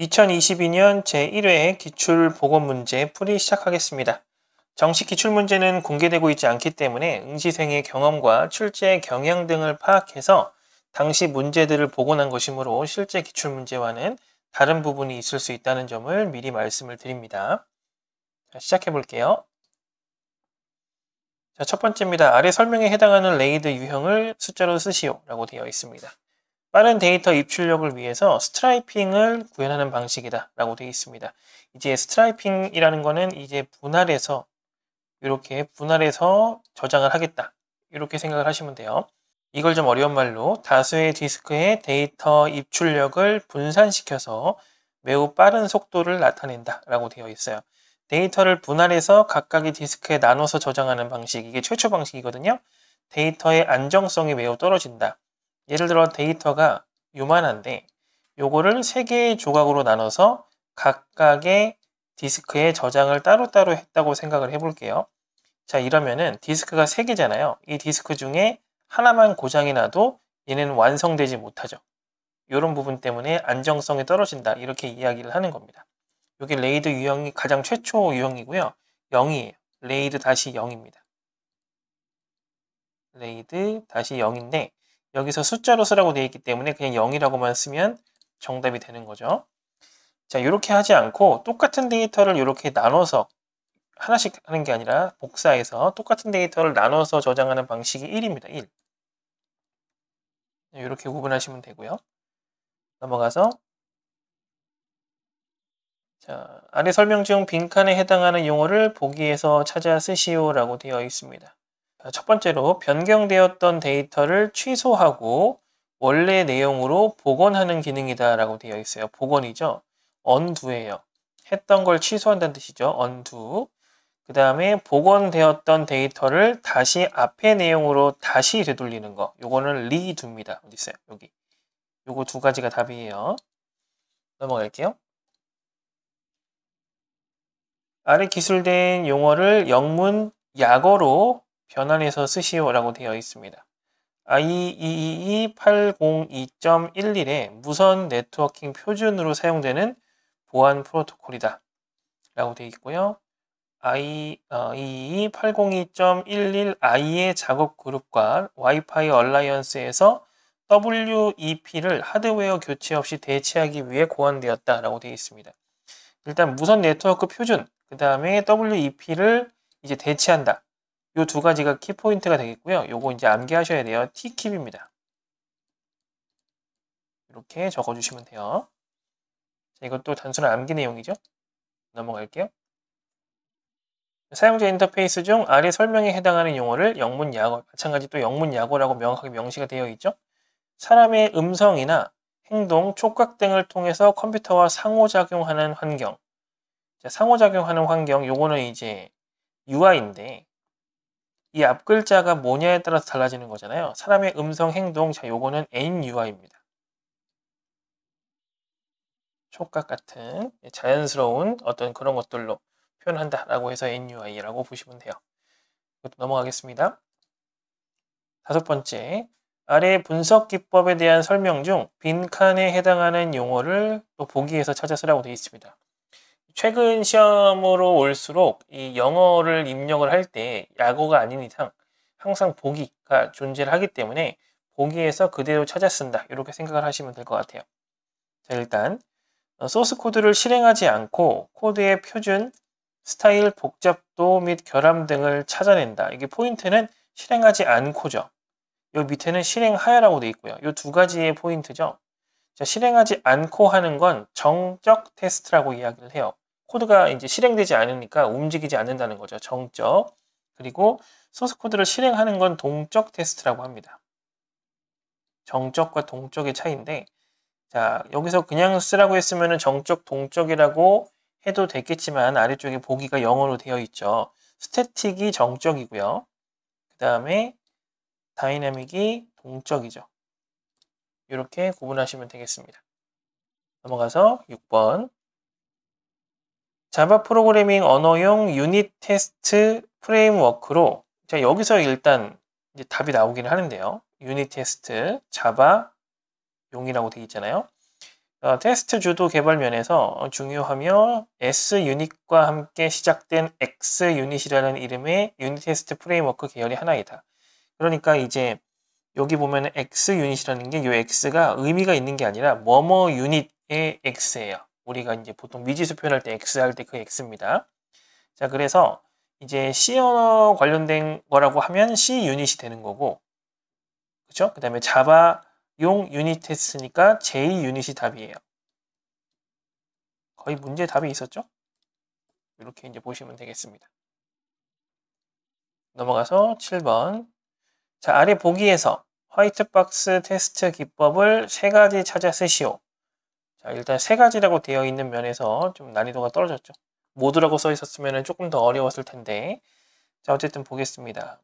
2022년 제1회 기출보건문제 풀이 시작하겠습니다. 정식 기출문제는 공개되고 있지 않기 때문에 응시생의 경험과 출제 경향 등을 파악해서 당시 문제들을 복원한 것이므로 실제 기출문제와는 다른 부분이 있을 수 있다는 점을 미리 말씀을 드립니다. 자, 시작해 볼게요. 자, 첫 번째입니다. 아래 설명에 해당하는 레이드 유형을 숫자로 쓰시오 라고 되어 있습니다. 빠른 데이터 입출력을 위해서 스트라이핑을 구현하는 방식이다 라고 되어 있습니다. 이제 스트라이핑이라는 거는 이제 분할해서 이렇게 분할해서 저장을 하겠다 이렇게 생각을 하시면 돼요. 이걸 좀 어려운 말로 다수의 디스크의 데이터 입출력을 분산시켜서 매우 빠른 속도를 나타낸다 라고 되어 있어요. 데이터를 분할해서 각각의 디스크에 나눠서 저장하는 방식 이게 최초 방식이거든요. 데이터의 안정성이 매우 떨어진다. 예를 들어 데이터가 요만한데 요거를 3 개의 조각으로 나눠서 각각의 디스크에 저장을 따로따로 했다고 생각을 해볼게요. 자 이러면은 디스크가 3 개잖아요. 이 디스크 중에 하나만 고장이 나도 얘는 완성되지 못하죠. 이런 부분 때문에 안정성이 떨어진다 이렇게 이야기를 하는 겁니다. 여기 레이드 유형이 가장 최초 유형이고요. 0이에요. 레이드 다시 0입니다. 레이드 다시 0인데 여기서 숫자로 쓰라고 되어 있기 때문에 그냥 0이라고만 쓰면 정답이 되는 거죠. 자, 이렇게 하지 않고 똑같은 데이터를 이렇게 나눠서 하나씩 하는 게 아니라 복사해서 똑같은 데이터를 나눠서 저장하는 방식이 1입니다. 1. 이렇게 구분하시면 되고요. 넘어가서 자, 아래 설명 중 빈칸에 해당하는 용어를 보기에서 찾아 쓰시오라고 되어 있습니다. 첫 번째로 변경되었던 데이터를 취소하고 원래 내용으로 복원하는 기능이다라고 되어 있어요. 복원이죠. 언두에요 했던 걸 취소한다는 뜻이죠. 언두. 그 다음에 복원되었던 데이터를 다시 앞에 내용으로 다시 되돌리는 거. 요거는 리두입니다. 어디 있어요? 여기. 요거 두 가지가 답이에요. 넘어갈게요. 아래 기술된 용어를 영문 약어로 변환해서 쓰시오라고 되어 있습니다. IEEE802.11의 무선 네트워킹 표준으로 사용되는 보안 프로토콜이다. 라고 되어 있고요. IEEE802.11i의 작업 그룹과 와이파이 얼라이언스에서 WEP를 하드웨어 교체 없이 대체하기 위해 고안되었다라고 되어 있습니다. 일단 무선 네트워크 표준, 그 다음에 WEP를 이제 대체한다. 이두 가지가 키포인트가 되겠고요. 요거 이제 암기하셔야 돼요. T킵입니다. 이렇게 적어주시면 돼요. 자, 이것도 단순한 암기 내용이죠. 넘어갈게요. 사용자 인터페이스 중 아래 설명에 해당하는 용어를 영문 야어 마찬가지 또 영문 야어라고 명확하게 명시가 되어 있죠. 사람의 음성이나 행동, 촉각 등을 통해서 컴퓨터와 상호작용하는 환경. 자, 상호작용하는 환경, 요거는 이제 UI인데 이 앞글자가 뭐냐에 따라서 달라지는 거잖아요. 사람의 음성, 행동, 자, 요거는 NUI입니다. 촉각 같은 자연스러운 어떤 그런 것들로 표현한다라고 해서 NUI라고 보시면 돼요. 이것도 넘어가겠습니다. 다섯 번째, 아래 분석 기법에 대한 설명 중 빈칸에 해당하는 용어를 또 보기에서 찾아서라고 되어 있습니다. 최근 시험으로 올수록 이 영어를 입력을 할 때야구가 아닌 이상 항상 보기가 존재를 하기 때문에 보기에서 그대로 찾아 쓴다 이렇게 생각을 하시면 될 것 같아요. 자 일단 어, 소스 코드를 실행하지 않고 코드의 표준, 스타일, 복잡도 및 결함 등을 찾아낸다. 이게 포인트는 실행하지 않고죠. 요 밑에는 실행하여라고 되어 있고요. 요 두 가지의 포인트죠. 자, 실행하지 않고 하는 건 정적 테스트라고 이야기를 해요. 코드가 이제 실행되지 않으니까 움직이지 않는다는 거죠. 정적. 그리고 소스 코드를 실행하는 건 동적 테스트라고 합니다. 정적과 동적의 차이인데 자 여기서 그냥 쓰라고 했으면 정적 동적이라고 해도 됐겠지만 아래쪽에 보기가 영어로 되어 있죠. 스태틱이 정적이고요. 그 다음에 다이나믹이 동적이죠. 이렇게 구분하시면 되겠습니다. 넘어가서 6번 자바 프로그래밍 언어용 유닛 테스트 프레임워크로 자 여기서 일단 이제 답이 나오긴 하는데요. 유닛 테스트 자바 용이라고 되어 있잖아요. 어, 테스트 주도 개발 면에서 중요하며 S 유닛과 함께 시작된 X 유닛이라는 이름의 유닛 테스트 프레임워크 계열이 하나이다. 그러니까 이제 여기 보면 X 유닛이라는 게 이 X가 의미가 있는 게 아니라 뭐뭐 유닛의 X예요. 우리가 이제 보통 미지수 표현할 때 x 할 때 그 x입니다. 자 그래서 이제 C 언어 관련된 거라고 하면 C 유닛이 되는 거고 그쵸그 다음에 자바용 유닛 테스트니까 J 유닛이 답이에요. 거의 문제 답이 있었죠? 이렇게 이제 보시면 되겠습니다. 넘어가서 7번 자 아래 보기에서 화이트박스 테스트 기법을 세 가지 찾아 쓰시오. 자, 일단 세 가지라고 되어 있는 면에서 좀 난이도가 떨어졌죠. 모드라고써 있었으면 조금 더 어려웠을 텐데. 자, 어쨌든 보겠습니다.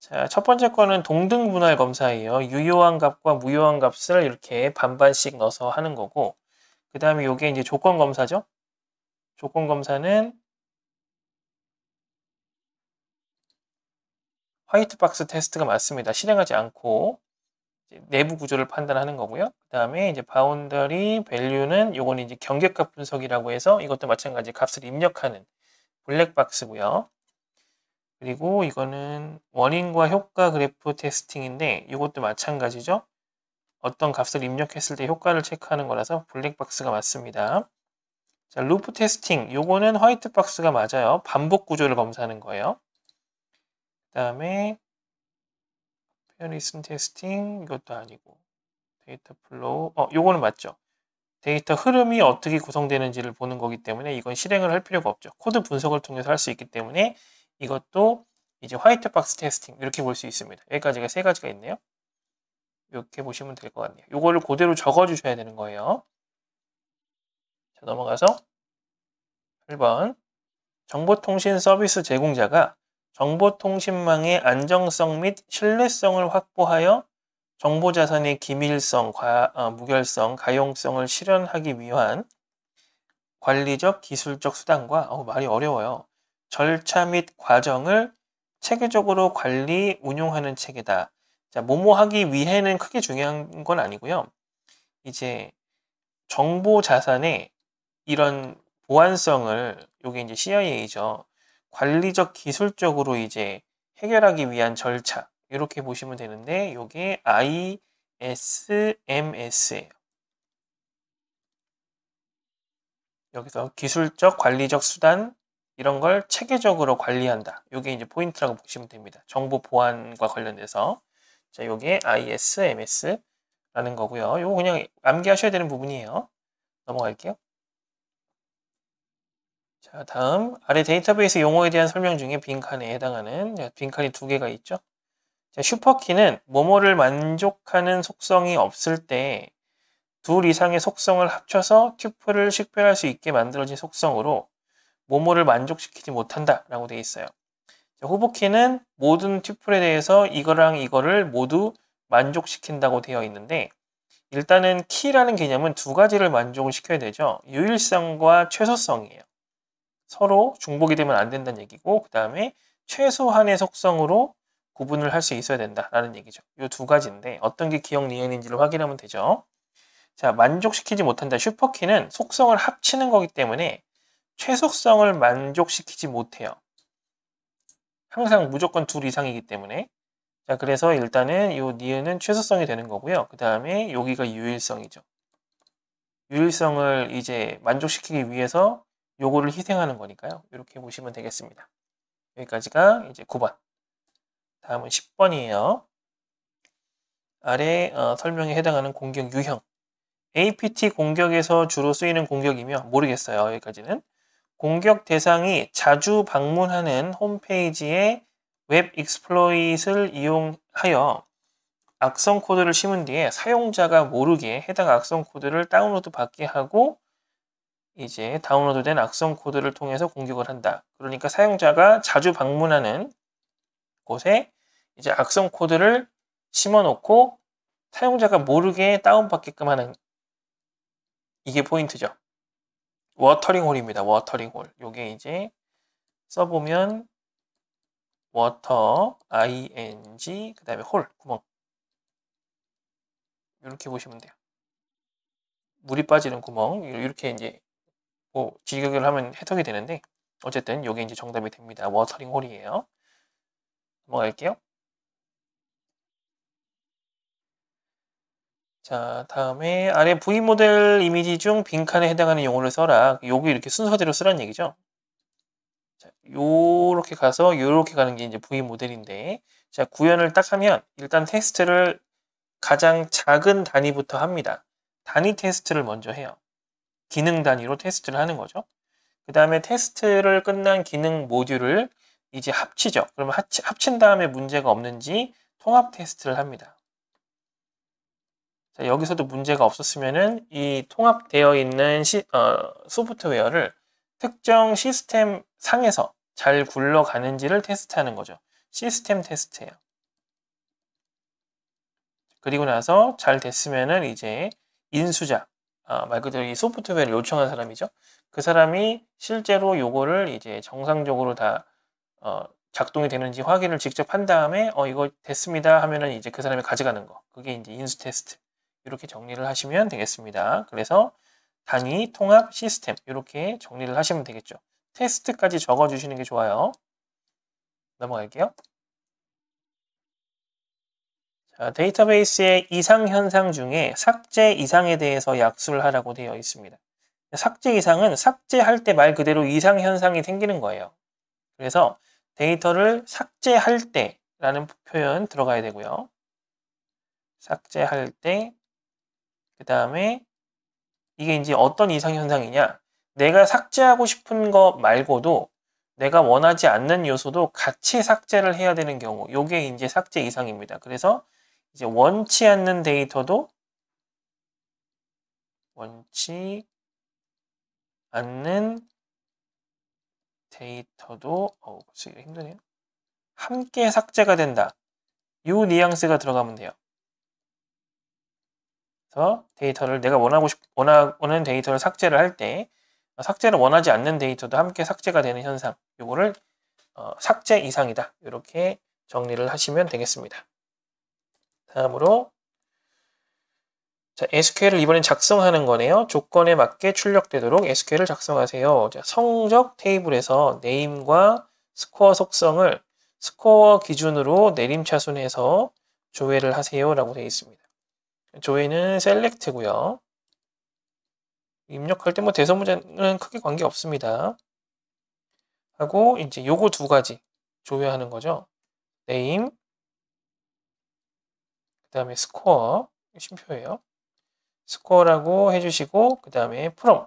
자, 첫 번째 거는 동등 분할 검사예요. 유효한 값과 무효한 값을 이렇게 반반씩 넣어서 하는 거고, 그 다음에 이게 이제 조건 검사죠. 조건 검사는 화이트 박스 테스트가 맞습니다. 실행하지 않고 내부 구조를 판단하는 거고요. 그 다음에 이제 바운더리 밸류는 요건 이제 경계값 분석이라고 해서 이것도 마찬가지 값을 입력하는 블랙박스고요. 그리고 이거는 원인과 효과 그래프 테스팅인데 이것도 마찬가지죠. 어떤 값을 입력했을 때 효과를 체크하는 거라서 블랙박스가 맞습니다. 자, 루프 테스팅. 요거는 화이트박스가 맞아요. 반복 구조를 검사하는 거예요. 그 다음에 리슨 테스팅 이것도 아니고 데이터 플로우 어 요거는 맞죠 데이터 흐름이 어떻게 구성되는지를 보는 거기 때문에 이건 실행을 할 필요가 없죠 코드 분석을 통해서 할 수 있기 때문에 이것도 이제 화이트 박스 테스팅 이렇게 볼 수 있습니다 여기까지가 세 가지가 있네요 이렇게 보시면 될 것 같네요 요거를 그대로 적어 주셔야 되는 거예요 자 넘어가서 1번 정보통신 서비스 제공자가 정보통신망의 안정성 및 신뢰성을 확보하여 정보자산의 기밀성, 과, 어, 무결성, 가용성을 실현하기 위한 관리적 기술적 수단과 어, 말이 어려워요. 절차 및 과정을 체계적으로 관리 운용하는 체계다. 자, 모모하기 위해는 크게 중요한 건 아니고요. 이제 정보 자산의 이런 보안성을 요게 이제 CIA죠. 관리적 기술적으로 이제 해결하기 위한 절차 이렇게 보시면 되는데 이게 ISMS예요. 여기서 기술적 관리적 수단 이런 걸 체계적으로 관리한다. 이게 이제 포인트라고 보시면 됩니다. 정보 보안과 관련돼서 자, 이게 ISMS라는 거고요. 이거 그냥 암기하셔야 되는 부분이에요. 넘어갈게요. 자, 다음 아래 데이터베이스 용어에 대한 설명 중에 빈칸에 해당하는 빈칸이 두 개가 있죠. 자, 슈퍼키는 모모를 만족하는 속성이 없을 때 둘 이상의 속성을 합쳐서 튜플을 식별할 수 있게 만들어진 속성으로 모모를 만족시키지 못한다 라고 되어 있어요. 자, 후보키는 모든 튜플에 대해서 이거랑 이거를 모두 만족시킨다고 되어 있는데 일단은 키라는 개념은 두 가지를 만족을 시켜야 되죠. 유일성과 최소성이에요. 서로 중복이 되면 안 된다는 얘기고 그 다음에 최소한의 속성으로 구분을 할 수 있어야 된다라는 얘기죠. 이 두 가지인데 어떤 게 기억 니은인지를 확인하면 되죠. 자 만족시키지 못한다. 슈퍼키는 속성을 합치는 거기 때문에 최속성을 만족시키지 못해요. 항상 무조건 둘 이상이기 때문에 자 그래서 일단은 이 니은은 최소성이 되는 거고요. 그 다음에 여기가 유일성이죠. 유일성을 이제 만족시키기 위해서 요거를 희생하는 거니까요. 이렇게 보시면 되겠습니다. 여기까지가 이제 9번. 다음은 10번이에요. 아래 어, 설명에 해당하는 공격 유형. APT 공격에서 주로 쓰이는 공격이며 모르겠어요. 여기까지는. 공격 대상이 자주 방문하는 홈페이지에 웹 익스플로잇을 이용하여 악성 코드를 심은 뒤에 사용자가 모르게 해당 악성 코드를 다운로드 받게 하고 이제 다운로드된 악성 코드를 통해서 공격을 한다. 그러니까 사용자가 자주 방문하는 곳에 이제 악성 코드를 심어놓고 사용자가 모르게 다운받게끔 하는 이게 포인트죠. 워터링 홀입니다. 워터링 홀. 요게 이제 써보면 워터 ing 그 다음에 홀 구멍 이렇게 보시면 돼요. 물이 빠지는 구멍 이렇게 이제 뭐 직역을 하면 해석이 되는데 어쨌든 이게 이제 정답이 됩니다. 워터링 홀이에요. 넘어갈게요. 자, 다음에 아래 V 모델 이미지 중 빈칸에 해당하는 용어를 써라. 여기 이렇게 순서대로 쓰란 얘기죠. 자, 요렇게 가서 요렇게 가는 게 이제 V 모델인데 자, 구현을 딱 하면 일단 텍스트를 가장 작은 단위부터 합니다. 단위 테스트를 먼저 해요. 기능 단위로 테스트를 하는 거죠. 그 다음에 테스트를 끝난 기능 모듈을 이제 합치죠. 그러면 합치, 합친 다음에 문제가 없는지 통합 테스트를 합니다. 자, 여기서도 문제가 없었으면은 이 통합되어 있는 시, 어, 소프트웨어를 특정 시스템 상에서 잘 굴러가는지를 테스트하는 거죠. 시스템 테스트예요. 그리고 나서 잘 됐으면은 이제 인수자, 아, 말 그대로 이 소프트웨어를 요청한 사람이죠. 그 사람이 실제로 요거를 이제 정상적으로 다 어, 작동이 되는지 확인을 직접 한 다음에 어 이거 됐습니다 하면은 이제 그 사람이 가져가는 거. 그게 이제 인수 테스트. 이렇게 정리를 하시면 되겠습니다. 그래서 단위, 통합, 시스템 이렇게 정리를 하시면 되겠죠. 테스트까지 적어주시는 게 좋아요. 넘어갈게요. 데이터베이스의 이상 현상 중에 삭제 이상에 대해서 약수를 하라고 되어 있습니다. 삭제 이상은 삭제할 때 말 그대로 이상 현상이 생기는 거예요. 그래서 데이터를 삭제할 때라는 표현 들어가야 되고요. 삭제할 때, 그 다음에 이게 이제 어떤 이상 현상이냐. 내가 삭제하고 싶은 거 말고도 내가 원하지 않는 요소도 같이 삭제를 해야 되는 경우. 이게 이제 삭제 이상입니다. 그래서 이제 원치 않는 데이터도 원치 않는 데이터도 어우 벌써 이 힘드네요. 함께 삭제가 된다. 요 뉘앙스가 들어가면 돼요. 그래서 데이터를 내가 원하고 싶 원하는 데이터를 삭제를 할때 어, 삭제를 원하지 않는 데이터도 함께 삭제가 되는 현상. 요거를 어, 삭제 이상이다. 이렇게 정리를 하시면 되겠습니다. 다음으로 자, SQL을 이번엔 작성하는 거네요. 조건에 맞게 출력되도록 SQL을 작성하세요. 자, 성적 테이블에서 네임과 스코어 속성을 스코어 기준으로 내림차순해서 조회를 하세요 라고 되어 있습니다. 조회는 셀렉트고요. 입력할 때 뭐 대선 문제는 크게 관계 없습니다. 하고 이제 요거 두 가지 조회하는 거죠. 네임 그 다음에 스코어, 심표예요. 스코어라고 해주시고, 그 다음에 프롬.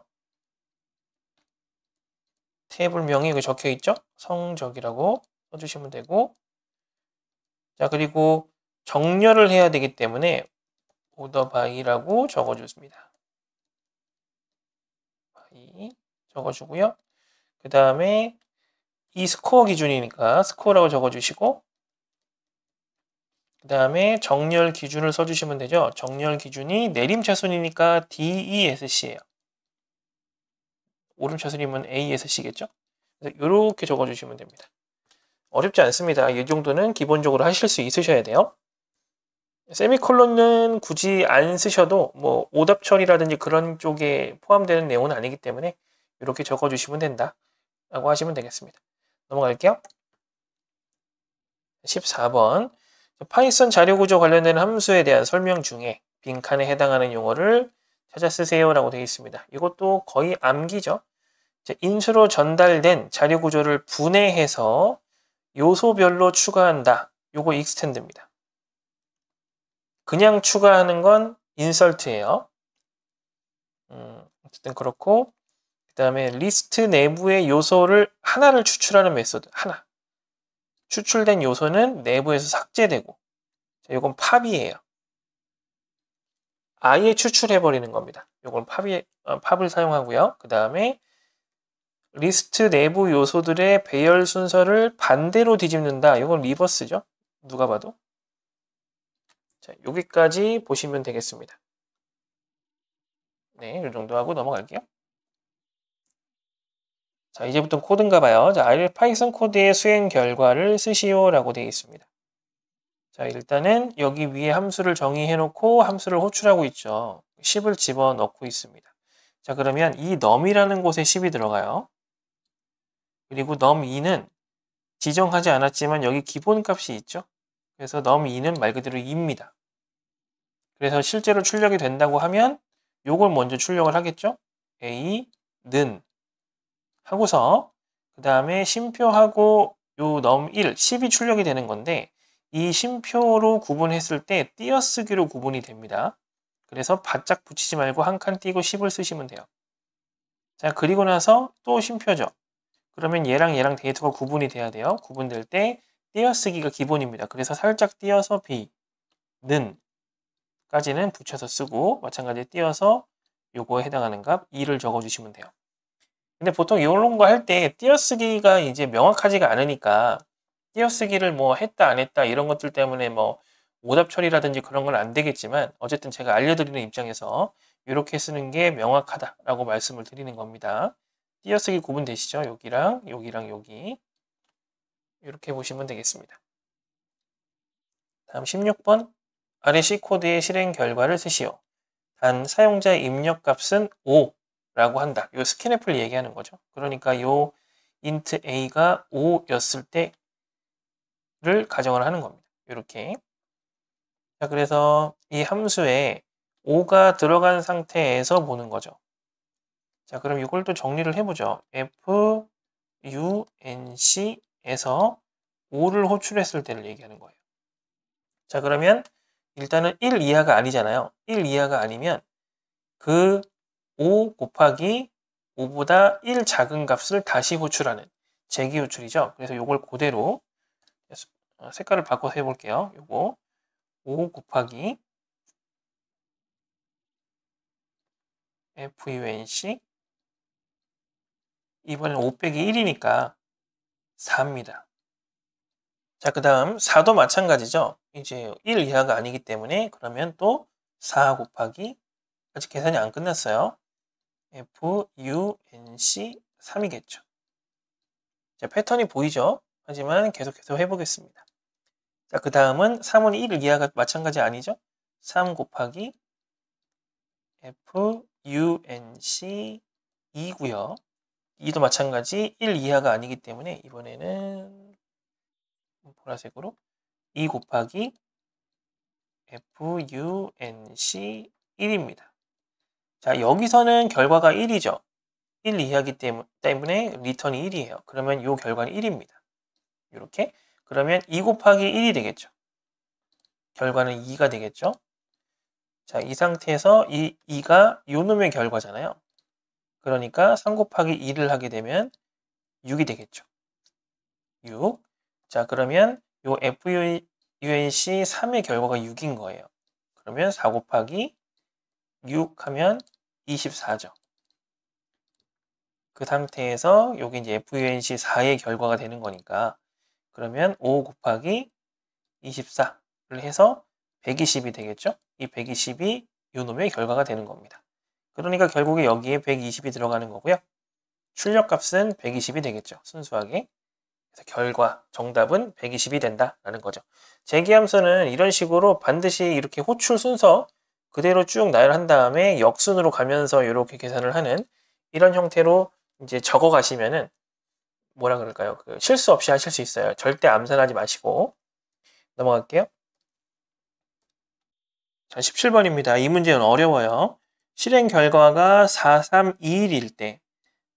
테이블명이 여기 그 적혀 있죠? 성적이라고 써주시면 되고, 자, 그리고 정렬을 해야 되기 때문에 오더 바이라고 적어습니다 바이 적어주고요. 그 다음에 이 스코어 기준이니까 스코어라고 적어주시고 그 다음에 정렬 기준을 써주시면 되죠. 정렬 기준이 내림차순이니까 DESC예요. 오름차순이면 ASC겠죠. E 그래서 이렇게 적어주시면 됩니다. 어렵지 않습니다. 이 정도는 기본적으로 하실 수 있으셔야 돼요. 세미콜론은 굳이 안 쓰셔도 뭐 오답 처리라든지 그런 쪽에 포함되는 내용은 아니기 때문에 이렇게 적어주시면 된다 라고 하시면 되겠습니다. 넘어갈게요. 14번 파이썬 자료구조 관련된 함수에 대한 설명 중에 빈칸에 해당하는 용어를 찾아 쓰세요 라고 되어 있습니다. 이것도 거의 암기죠. 인수로 전달된 자료구조를 분해해서 요소별로 추가한다. 요거 익스텐드입니다. 그냥 추가하는 건 인설트예요. 음, 어쨌든 그렇고 그 다음에 리스트 내부의 요소를 하나를 추출하는 메소드 하나 추출된 요소는 내부에서 삭제되고 자, 이건 팝이에요. 아예 추출해버리는 겁니다. 이건 팝이, 어, 팝을 사용하고요. 그 다음에 리스트 내부 요소들의 배열 순서를 반대로 뒤집는다. 이건 리버스죠. 누가 봐도. 자, 여기까지 보시면 되겠습니다. 네, 이 정도 하고 넘어갈게요. 자, 이제부터 코드인가 봐요. 자, 아 파이썬 코드의 수행 결과를 쓰시오라고 되어 있습니다. 자, 일단은 여기 위에 함수를 정의해 놓고 함수를 호출하고 있죠. 10을 집어 넣고 있습니다. 자, 그러면 이 num이라는 곳에 10이 들어가요. 그리고 num2는 지정하지 않았지만 여기 기본값이 있죠. 그래서 num2는 말 그대로 2입니다. 그래서 실제로 출력이 된다고 하면 요걸 먼저 출력을 하겠죠. a는 하고서 그 다음에 심표하고 요 넘1, 10이 출력이 되는 건데 이 심표로 구분했을 때 띄어쓰기로 구분이 됩니다. 그래서 바짝 붙이지 말고 한 칸 띄고 10을 쓰시면 돼요. 자 그리고 나서 또 심표죠. 그러면 얘랑 얘랑 데이터가 구분이 돼야 돼요. 구분될 때 띄어쓰기가 기본입니다. 그래서 살짝 띄어서 B, 는 까지는 붙여서 쓰고 마찬가지 로 띄어서 요거에 해당하는 값 2를 적어주시면 돼요. 근데 보통 이론과할 때 띄어쓰기가 이제 명확하지가 않으니까 띄어쓰기를 뭐 했다 안 했다 이런 것들 때문에 뭐 오답 처리라든지 그런 건 안 되겠지만 어쨌든 제가 알려드리는 입장에서 이렇게 쓰는 게 명확하다라고 말씀을 드리는 겁니다. 띄어쓰기 구분되시죠? 여기랑 여기랑 여기 이렇게 보시면 되겠습니다. 다음 16번 r 래 C코드의 실행 결과를 쓰시오. 단 사용자 입력값은 5 라고 한다. 요스캔애플 얘기하는 거죠. 그러니까 요 int a가 5였을 때를 가정을 하는 겁니다. 이렇게 자 그래서 이 함수에 5가 들어간 상태에서 보는 거죠. 자 그럼 이걸 또 정리를 해보죠. f u n c 에서 5를 호출했을 때를 얘기하는 거예요. 자 그러면 일단은 1 이하가 아니잖아요. 1 이하가 아니면 그5 곱하기 5보다 1 작은 값을 다시 호출하는 재기 호출이죠. 그래서 이걸 그대로 어, 색깔을 바꿔서 해볼게요. 요거 5 곱하기 func e 이번엔 5 빼기 1이니까 4입니다. 자, 그 다음 4도 마찬가지죠. 이제 1 이하가 아니기 때문에 그러면 또 4 곱하기 아직 계산이 안 끝났어요. FUNC3이겠죠. 자, 패턴이 보이죠? 하지만 계속해서 해보겠습니다. 자, 그 다음은 3은 1 이하가 마찬가지 아니죠? 3 곱하기 f u n c 2구요 2도 마찬가지 1 이하가 아니기 때문에 이번에는 보라색으로 2 곱하기 FUNC 1입니다. 자, 여기서는 결과가 1이죠. 1 이하기 때문에 리턴이 1이에요. 그러면 이 결과는 1입니다. 이렇게. 그러면 2 곱하기 1이 되겠죠. 결과는 2가 되겠죠. 자, 이 상태에서 이 2가 요 놈의 결과잖아요. 그러니까 3 곱하기 2를 하게 되면 6이 되겠죠. 6. 자, 그러면 요 FUNC 3의 결과가 6인 거예요. 그러면 4 곱하기 6 하면 24죠. 그 상태에서 여기 이제 FUNC 4의 결과가 되는 거니까 그러면 5 곱하기 24를 해서 120이 되겠죠? 이 120이 요 놈의 결과가 되는 겁니다. 그러니까 결국에 여기에 120이 들어가는 거고요. 출력값은 120이 되겠죠. 순수하게. 그래서 결과, 정답은 120이 된다라는 거죠. 재기함수는 이런 식으로 반드시 이렇게 호출 순서 그대로 쭉 나열한 다음에 역순으로 가면서 이렇게 계산을 하는 이런 형태로 이제 적어 가시면은 뭐라 그럴까요? 그 실수 없이 하실 수 있어요. 절대 암산하지 마시고 넘어갈게요. 자, 17번입니다. 이 문제는 어려워요. 실행 결과가 4321일 때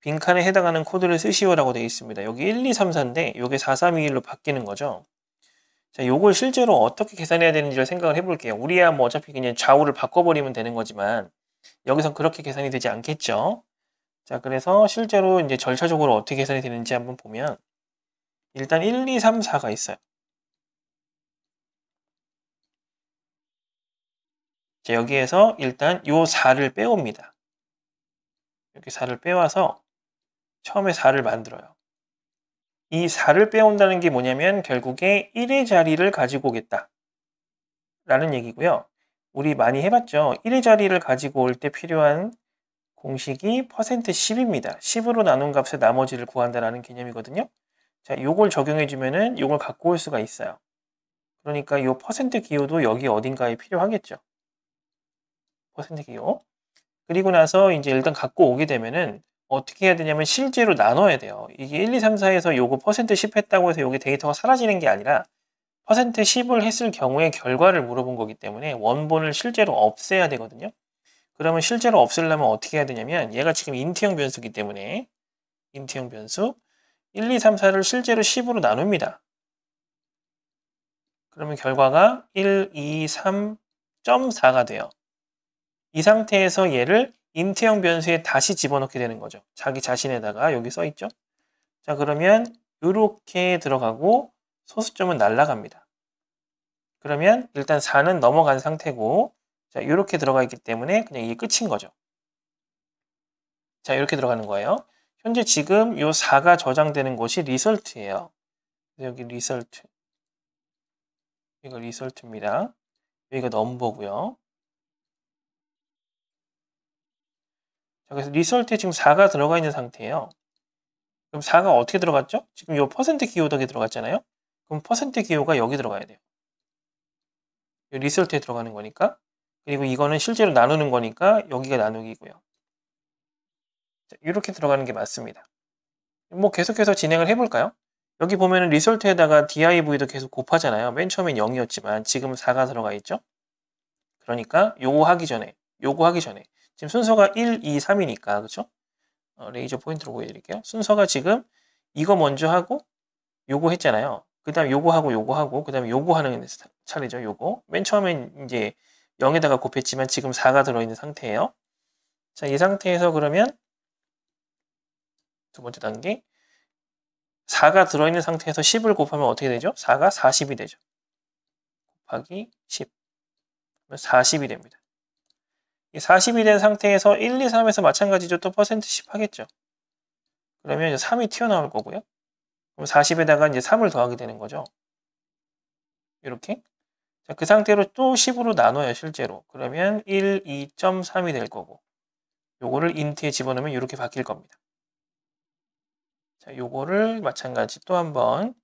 빈칸에 해당하는 코드를 쓰시오라고 되어 있습니다. 여기 1, 2, 3, 4인데 이게 4321로 바뀌는 거죠. 자, 요걸 실제로 어떻게 계산해야 되는지를 생각을 해볼게요. 우리야 뭐 어차피 그냥 좌우를 바꿔버리면 되는 거지만 여기선 그렇게 계산이 되지 않겠죠. 자, 그래서 실제로 이제 절차적으로 어떻게 계산이 되는지 한번 보면 일단 1, 2, 3, 4가 있어요. 자, 여기에서 일단 요 4를 빼옵니다. 이렇게 4를 빼와서 처음에 4를 만들어요. 이 4를 빼온다는 게 뭐냐면 결국에 1의 자리를 가지고 오겠다. 라는 얘기고요. 우리 많이 해봤죠. 1의 자리를 가지고 올 때 필요한 공식이 퍼센트 10입니다. 10으로 나눈 값의 나머지를 구한다라는 개념이거든요. 자, 요걸 적용해주면은 요걸 갖고 올 수가 있어요. 그러니까 요 퍼센트 기호도 여기 어딘가에 필요하겠죠. 퍼센트 기호. 그리고 나서 이제 일단 갖고 오게 되면은 어떻게 해야 되냐면 실제로 나눠야 돼요. 이게 1, 2, 3, 4에서 요거 퍼센트 10 했다고 해서 여기 데이터가 사라지는 게 아니라 퍼센트 10을 했을 경우에 결과를 물어본 거기 때문에 원본을 실제로 없애야 되거든요. 그러면 실제로 없애려면 어떻게 해야 되냐면 얘가 지금 인트형 변수기 때문에 인트형 변수 1, 2, 3, 4를 실제로 10으로 나눕니다. 그러면 결과가 1, 2, 3.4가 돼요. 이 상태에서 얘를 인체형 변수에 다시 집어넣게 되는 거죠. 자기 자신에다가 여기 써 있죠. 자 그러면 이렇게 들어가고 소수점은 날라갑니다. 그러면 일단 4는 넘어간 상태고 자 이렇게 들어가 있기 때문에 그냥 이게 끝인 거죠. 자 이렇게 들어가는 거예요. 현재 지금 이 4가 저장되는 곳이 리설트예요. 여기 리설트 이거 리설트입니다. 여기가 넘버고요. 자, 그래서 리설트에 지금 4가 들어가 있는 상태예요. 그럼 4가 어떻게 들어갔죠? 지금 이 퍼센트 기호덕에 들어갔잖아요. 그럼 퍼센트 기호가 여기 들어가야 돼요. 이 리설트에 들어가는 거니까. 그리고 이거는 실제로 나누는 거니까 여기가 나누기고요. 자, 이렇게 들어가는 게 맞습니다. 뭐 계속해서 진행을 해볼까요? 여기 보면은 리설트에다가 div도 계속 곱하잖아요. 맨 처음엔 0이었지만 지금 4가 들어가 있죠? 그러니까 요거 하기 전에, 요거 하기 전에 지금 순서가 1, 2, 3이니까 그렇죠? 어, 레이저 포인트로 보여드릴게요. 순서가 지금 이거 먼저 하고 요거 했잖아요. 그 다음 에 요거 하고 요거 하고 그 다음에 요거 하는 차례죠. 요거 맨처음에 이제 0에다가 곱했지만 지금 4가 들어있는 상태예요. 자, 이 상태에서 그러면 두 번째 단계 4가 들어있는 상태에서 10을 곱하면 어떻게 되죠? 4가 40이 되죠. 곱하기 10 40이 됩니다. 40이 된 상태에서 1, 2, 3에서 마찬가지죠. 또 퍼센트씩 하겠죠. 그러면 3이 튀어나올 거고요. 그럼 40에다가 이제 3을 더하게 되는 거죠. 이렇게. 자, 그 상태로 또 10으로 나눠요, 실제로. 그러면 1, 2.3이 될 거고. 요거를 인트에 집어넣으면 이렇게 바뀔 겁니다. 자, 요거를 마찬가지 또 한 번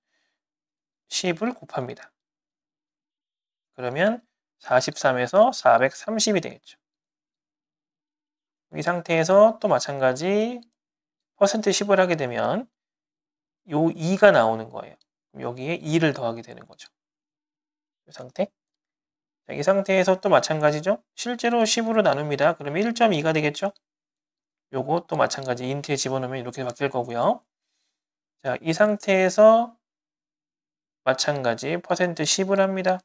10을 곱합니다. 그러면 43에서 430이 되겠죠. 이 상태에서 또 마찬가지 퍼센트 10을 하게 되면 요 2가 나오는 거예요. 여기에 2를 더하게 되는 거죠. 이 상태. 이 상태에서 또 마찬가지죠. 실제로 10으로 나눕니다. 그럼 1.2가 되겠죠? 요것도 마찬가지 인트에 집어넣으면 이렇게 바뀔 거고요. 자, 이 상태에서 마찬가지 퍼센트 10을 합니다.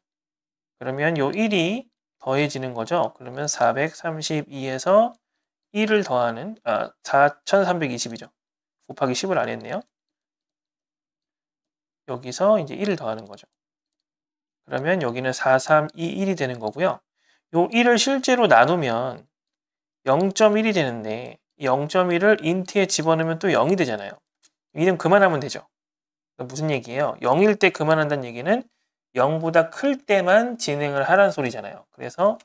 그러면 요 1이 더해지는 거죠. 그러면 432에서 1을 더하는 아 4320이죠. 곱하기 10을 안 했네요. 여기서 이제 1을 더하는 거죠. 그러면 여기는 4321이 되는 거고요. 요 1을 실제로 나누면 0.1이 되는데 0.1을 인트에 집어넣으면 또 0이 되잖아요. 이름 그만하면 되죠. 그러니까 무슨 얘기예요? 0일 때 그만한다는 얘기는 0보다 클 때만 진행을 하라는 소리잖아요. 그래서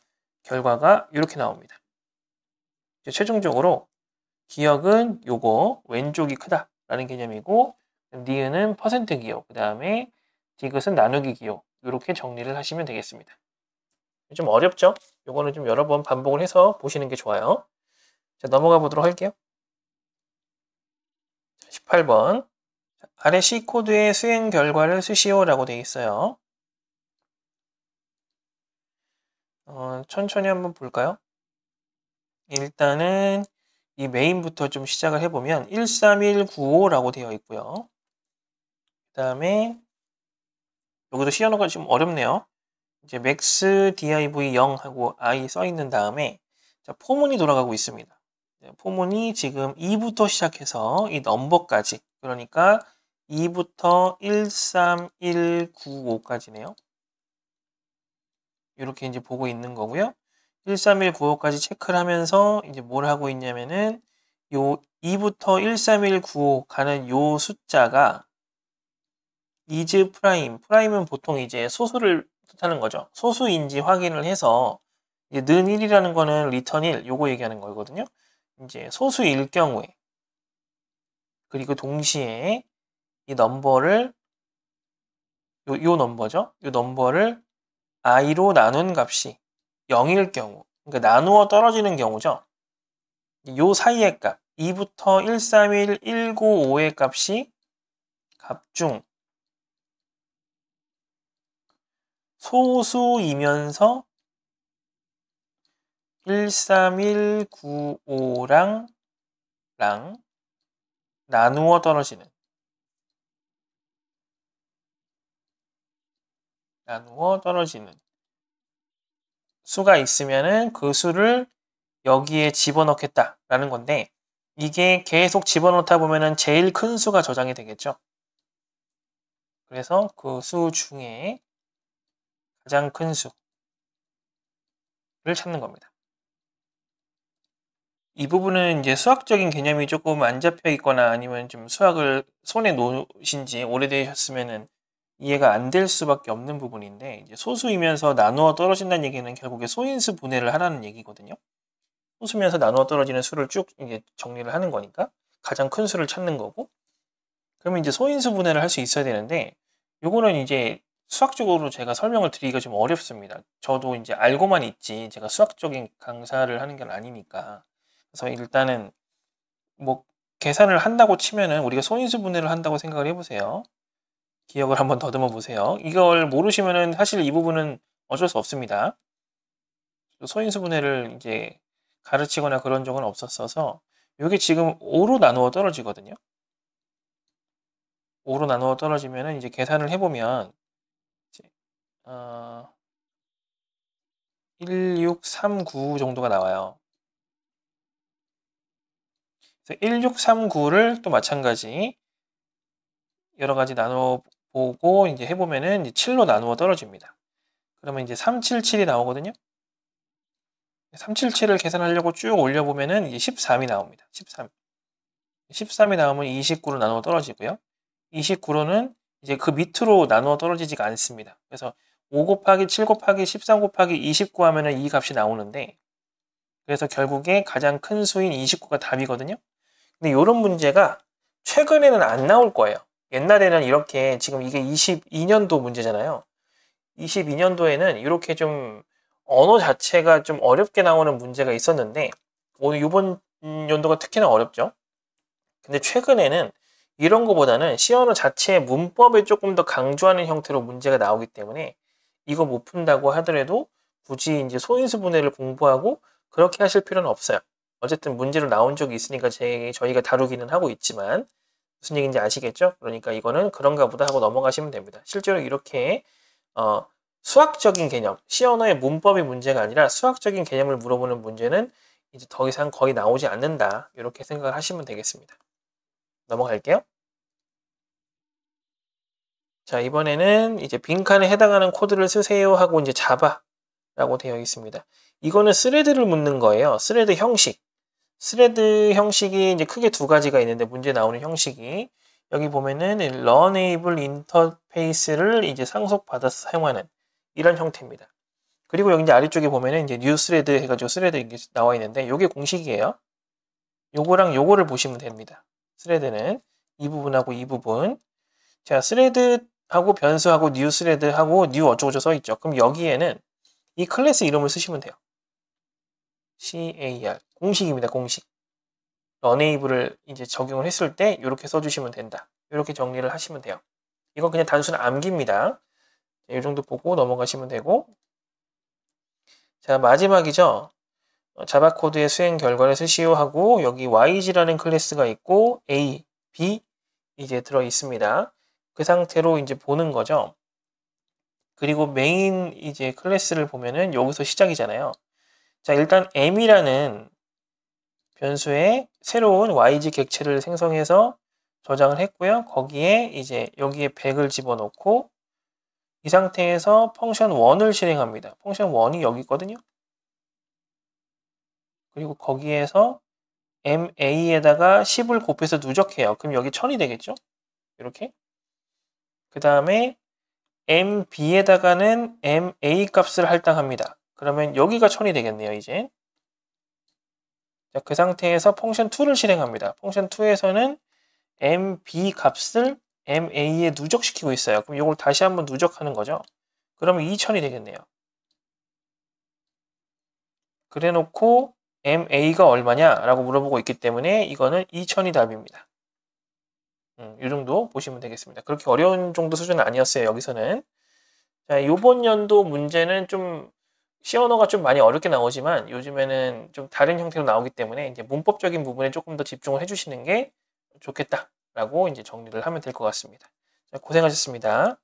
결과가 이렇게 나옵니다. 최종적으로 기역은 요거 왼쪽이 크다라는 개념이고 니은은 퍼센트 기역, 그 다음에 디귿은 나누기 기역 이렇게 정리를 하시면 되겠습니다. 좀 어렵죠? 요거는 좀 여러 번 반복을 해서 보시는 게 좋아요. 자, 넘어가 보도록 할게요. 18번 아래 C 코드의 수행 결과를 쓰시오라고 되어 있어요. 어, 천천히 한번 볼까요? 일단은 이 메인부터 좀 시작을 해보면 13195라고 되어 있고요. 그 다음에 여기도 시어너가 좀 어렵네요. 이제 맥스 div 0하고 i 써 있는 다음에 자, 포문이 돌아가고 있습니다. 네, 포문이 지금 2부터 시작해서 이 넘버까지 그러니까 2부터 13195까지네요. 이렇게 이제 보고 있는 거고요. 13195까지 체크를 하면서 이제 뭘 하고 있냐면은 요 2부터 13195 가는 요 숫자가 이즈 프라임, 프라임은 보통 이제 소수를 뜻하는 거죠. 소수인지 확인을 해서 이제 는 1이라는 거는 리턴 1, 요거 얘기하는 거거든요. 이제 소수일 경우에 그리고 동시에 이 넘버를 요, 요 넘버죠. 요 넘버를 i로 나눈 값이 0일 경우, 그러니까 나누어 떨어지는 경우죠. 요 사이의 값, 2부터 1, 3, 1, 1, 9, 5의 값이 값 중 소수이면서 1, 3, 1, 9, 5랑 랑 나누어 떨어지는 나누어 떨어지는 수가 있으면은 그 수를 여기에 집어넣겠다라는 건데 이게 계속 집어넣다 보면은 제일 큰 수가 저장이 되겠죠. 그래서 그 수 중에 가장 큰 수를 찾는 겁니다. 이 부분은 이제 수학적인 개념이 조금 안 잡혀 있거나 아니면 좀 수학을 손에 놓으신 지 오래되셨으면은 이해가 안 될 수밖에 없는 부분인데 이제 소수이면서 나누어 떨어진다는 얘기는 결국에 소인수 분해를 하라는 얘기거든요. 소수면서 나누어 떨어지는 수를 쭉 이제 정리를 하는 거니까 가장 큰 수를 찾는 거고 그러면 이제 소인수 분해를 할 수 있어야 되는데 요거는 이제 수학적으로 제가 설명을 드리기가 좀 어렵습니다. 저도 이제 알고만 있지 제가 수학적인 강사를 하는 건 아니니까 그래서 일단은 뭐 계산을 한다고 치면은 우리가 소인수 분해를 한다고 생각을 해보세요. 기억을 한번 더듬어 보세요. 이걸 모르시면은 사실 이 부분은 어쩔 수 없습니다. 소인수분해를 이제 가르치거나 그런 적은 없었어서 이게 지금 5로 나누어 떨어지거든요. 5로 나누어 떨어지면은 이제 계산을 해보면 이제 어1639 정도가 나와요. 1639를 또 마찬가지 여러 가지 나눠 보고 이제 해보면은 이 7로 나누어 떨어집니다. 그러면 이제 377이 나오거든요. 377을 계산하려고 쭉 올려보면은 이제 13이 나옵니다. 13. 13이 나오면 29로 나누어 떨어지고요. 29로는 이제 그 밑으로 나누어 떨어지지가 않습니다. 그래서 5 곱하기 7 곱하기 13 곱하기 29 하면은 이 값이 나오는데 그래서 결국에 가장 큰 수인 29가 답이거든요. 근데 이런 문제가 최근에는 안 나올 거예요. 옛날에는 이렇게 지금 이게 22년도 문제잖아요. 22년도에는 이렇게 좀 언어 자체가 좀 어렵게 나오는 문제가 있었는데 오늘 이번 연도가 특히나 어렵죠. 근데 최근에는 이런 것보다는 시언어 자체의 문법에 조금 더 강조하는 형태로 문제가 나오기 때문에 이거 못 푼다고 하더라도 굳이 이제 소인수분해를 공부하고 그렇게 하실 필요는 없어요. 어쨌든 문제로 나온 적이 있으니까 제, 저희가 다루기는 하고 있지만 무슨 얘기인지 아시겠죠? 그러니까 이거는 그런가 보다 하고 넘어가시면 됩니다. 실제로 이렇게 어, 수학적인 개념, 시 언어의 문법의 문제가 아니라 수학적인 개념을 물어보는 문제는 이제 더 이상 거의 나오지 않는다. 이렇게 생각을 하시면 되겠습니다. 넘어갈게요. 자, 이번에는 이제 빈칸에 해당하는 코드를 쓰세요 하고 이제 자바라고 되어 있습니다. 이거는 스레드를 묻는 거예요. 스레드 형식. 스레드 형식이 이제 크게 두 가지가 있는데 문제 나오는 형식이 여기 보면은 런에이블 인터페이스를 이제 상속받아서 사용하는 이런 형태입니다. 그리고 여기 이제 아래쪽에 보면은 이제 뉴 스레드 해가지고 스레드 이게 나와 있는데 이게 공식이에요. 요거랑 요거를 보시면 됩니다. 스레드는 이 부분하고 이 부분. 자, 스레드하고 변수하고 뉴 스레드하고 뉴 어쩌고저쩌고 써 있죠. 그럼 여기에는 이 클래스 이름을 쓰시면 돼요. CAR 공식입니다. 공식. 러네이블을 이제 적용을 했을 때 이렇게 써주시면 된다. 이렇게 정리를 하시면 돼요. 이건 그냥 단순한 암기입니다. 이 정도 보고 넘어가시면 되고 자 마지막이죠. 어, 자바 코드의 수행 결과를 스시오하고 여기 YG라는 클래스가 있고 A, B 이제 들어 있습니다. 그 상태로 이제 보는 거죠. 그리고 메인 이제 클래스를 보면은 여기서 시작이잖아요. 자, 일단 m이라는 변수에 새로운 y g 객체를 생성해서 저장을 했고요. 거기에 이제 여기에 100을 집어넣고 이 상태에서 펑션 1을 실행합니다. 펑션 1이 여기 있거든요. 그리고 거기에서 ma에다가 10을 곱해서 누적해요. 그럼 여기 1000이 되겠죠? 이렇게. 그 다음에 mb에다가는 ma 값을 할당합니다. 그러면 여기가 1000이 되겠네요, 이제. 자, 그 상태에서 펑션 2를 실행합니다. 펑션 2에서는 mb 값을 ma에 누적시키고 있어요. 그럼 이걸 다시 한번 누적하는 거죠. 그러면 2000이 되겠네요. 그래 놓고 ma가 얼마냐? 라고 물어보고 있기 때문에 이거는 2000이 답입니다. 음, 이 정도 보시면 되겠습니다. 그렇게 어려운 정도 수준은 아니었어요, 여기서는. 자, 요번 연도 문제는 좀 C 언어가 좀 많이 어렵게 나오지만 요즘에는 좀 다른 형태로 나오기 때문에 이제 문법적인 부분에 조금 더 집중을 해주시는 게 좋겠다라고 이제 정리를 하면 될 것 같습니다. 고생하셨습니다.